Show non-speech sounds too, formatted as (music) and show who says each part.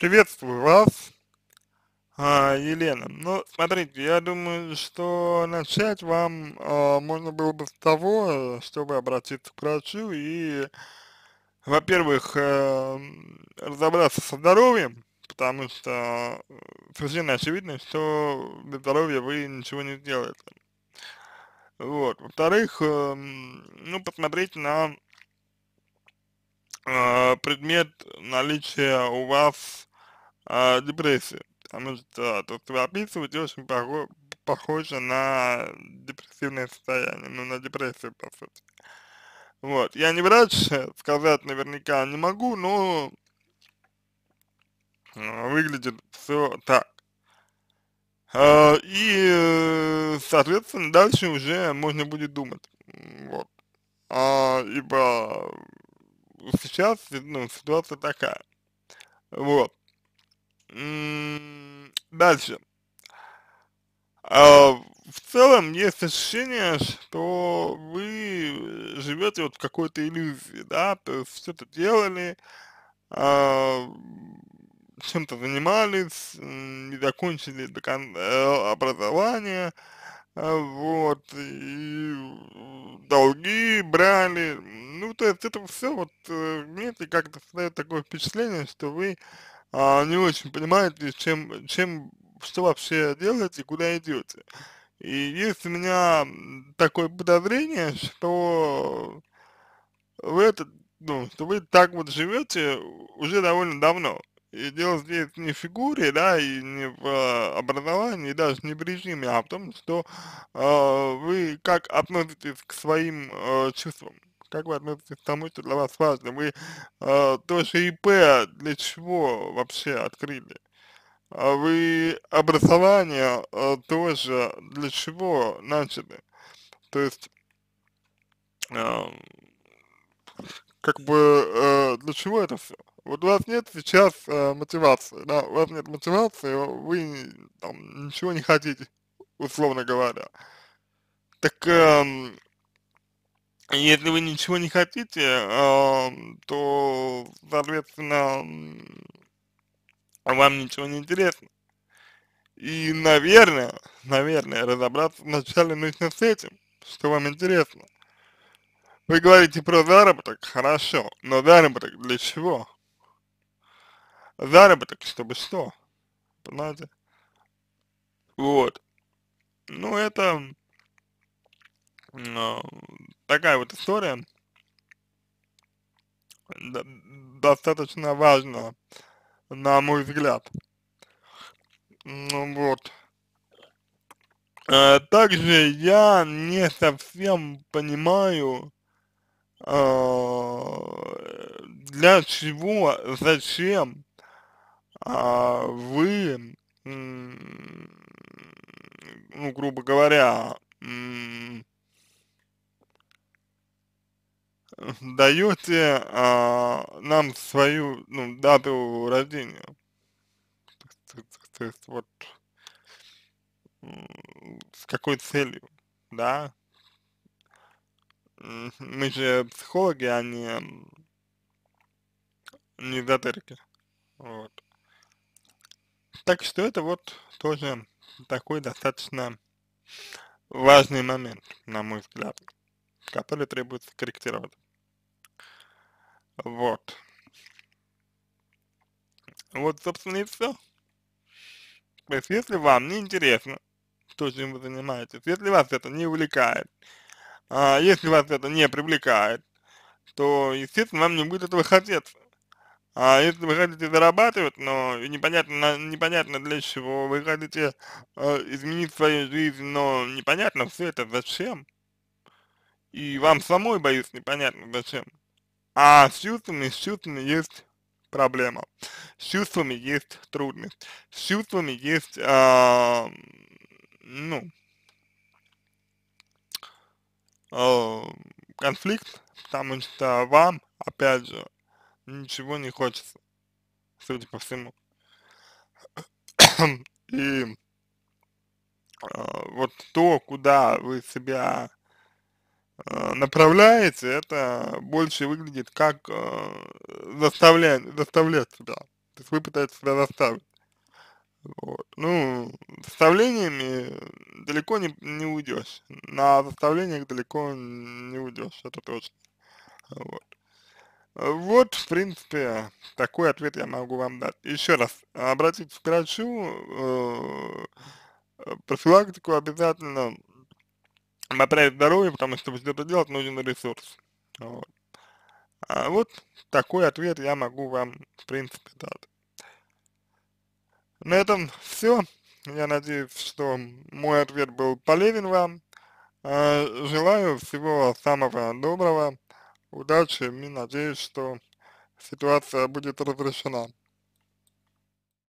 Speaker 1: Приветствую вас, а, Елена. Ну, смотрите, я думаю, что начать вам а, можно было бы с того, чтобы обратиться к врачу и, во-первых, э, разобраться со здоровьем, потому что э, совершенно очевидно, что для здоровья вы ничего не сделаете. Вот. Во-вторых, эм, ну, посмотреть на э, предмет наличия у вас а, депрессия, потому что то, что вы описываете, очень похо похоже на депрессивное состояние, ну, на депрессию, по сути. Вот, я не врач, (laughs) сказать наверняка не могу, но выглядит все так. А, и, соответственно, дальше уже можно будет думать, вот. А, ибо сейчас, ну, ситуация такая. Вот. Дальше. А, в целом есть ощущение, что вы э, живете вот в какой-то иллюзии, да, то есть что-то делали, а, чем-то занимались, не закончили до кон э, образование, а, вот, и долги брали, ну, то есть это все вот вместе э, как-то создает такое впечатление, что вы а, не очень понимаете, чем, чем, что вообще делаете, куда идете. И есть у меня такое подозрение, что вы это, ну, что вы так вот живете уже довольно давно. И дело здесь не в фигуре, да, и не в а, образовании, и даже не в режиме, а в том, что э, вы как относитесь к своим э, чувствам. Как вы относитесь ну, к тому, что для вас важно? Вы э, тоже ИП а для чего вообще открыли? А вы образование э, тоже для чего начали? То есть, э, как бы, э, для чего это все? Вот у вас нет сейчас э, мотивации, да, у вас нет мотивации, вы там ничего не хотите, условно говоря. Так, э, если вы ничего не хотите, то, соответственно, вам ничего не интересно. И, наверное, наверное, разобраться вначале нужно с этим, что вам интересно. Вы говорите про заработок, хорошо, но заработок для чего? Заработок, чтобы что? Понимаете? Вот. Ну, это, а, такая вот история достаточно важная, на мой взгляд. Ну вот. Э, также я не совсем понимаю, э, для чего, зачем а, вы, ну, грубо говоря, даете а, нам свою ну, дату рождения. То есть вот с какой целью, да? Мы же психологи, а не, не эзотерики. Вот. Так что это вот тоже такой достаточно важный момент, на мой взгляд, который требуется корректировать. Вот. Вот, собственно, и все. То есть, если вам не интересно то, чем вы занимаетесь, если вас это не увлекает, а, если вас это не привлекает, то, естественно, вам не будет этого хотеться. А если вы хотите зарабатывать, но непонятно, непонятно для чего, вы хотите э, изменить свою жизнь, но непонятно все это зачем, и вам самой, боюсь, непонятно зачем, а с чувствами, с чувствами есть проблема. С чувствами есть трудность. С чувствами есть, а, ну, а, конфликт, потому что вам, опять же, ничего не хочется, судя по всему. И а, вот то, куда вы себя Э, направляете, это больше выглядит как заставлять, э, заставлять себя. То есть вы пытаетесь себя заставить. Вот. Ну, заставлениями далеко не, не уйдешь. На заставлениях далеко не уйдешь, это точно. Вот. Э, вот, в принципе, такой ответ я могу вам дать. Еще раз, обратитесь к врачу, э, профилактику обязательно поправить здоровье, потому что чтобы что-то делать, нужен ресурс. Вот. А вот такой ответ я могу вам, в принципе, дать. На этом все. Я надеюсь, что мой ответ был полезен вам. А, желаю всего самого доброго, удачи и надеюсь, что ситуация будет разрешена.